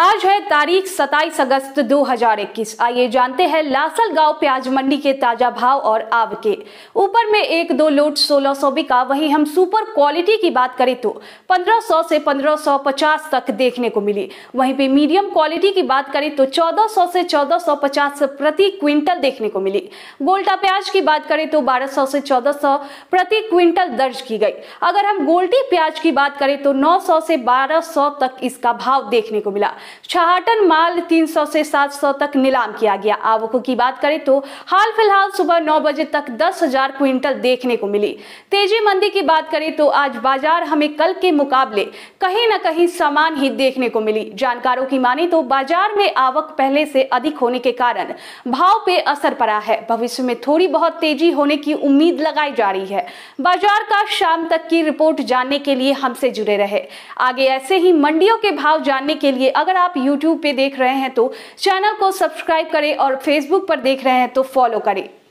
आज है तारीख 27 अगस्त 2021 आइए जानते हैं लासल गांव प्याज मंडी के ताजा भाव और आव के ऊपर में एक दो लोट 1600 बिका वही हम सुपर क्वालिटी की बात करें तो 1500 से 1550 तक देखने को मिली वहीं पे मीडियम क्वालिटी की बात करें तो 1400 से 1450 प्रति क्विंटल देखने को मिली गोल्टा प्याज की बात करें तो 1200 से चौदह प्रति क्विंटल दर्ज की गई अगर हम गोल्टी प्याज की बात करें तो नौ से बारह तक इसका भाव देखने को मिला छहाटन माल 300 से 700 तक नीलाम किया गया आवकों की बात करें तो हाल फिलहाल सुबह नौ बजे तक दस हजार क्विंटल देखने को मिली तेजी मंदी की बात करें तो आज बाजार हमें कल के मुकाबले कहीं ना कहीं समान ही देखने को मिली जानकारों की माने तो बाजार में आवक पहले से अधिक होने के कारण भाव पे असर पड़ा है भविष्य में थोड़ी बहुत तेजी होने की उम्मीद लगाई जा रही है बाजार का शाम तक की रिपोर्ट जानने के लिए हमसे जुड़े रहे आगे ऐसे ही मंडियों के भाव जानने के लिए अगर अगर आप यूट्यूब पे देख रहे हैं तो चैनल को सब्सक्राइब करें और फेसबुक पर देख रहे हैं तो फॉलो करें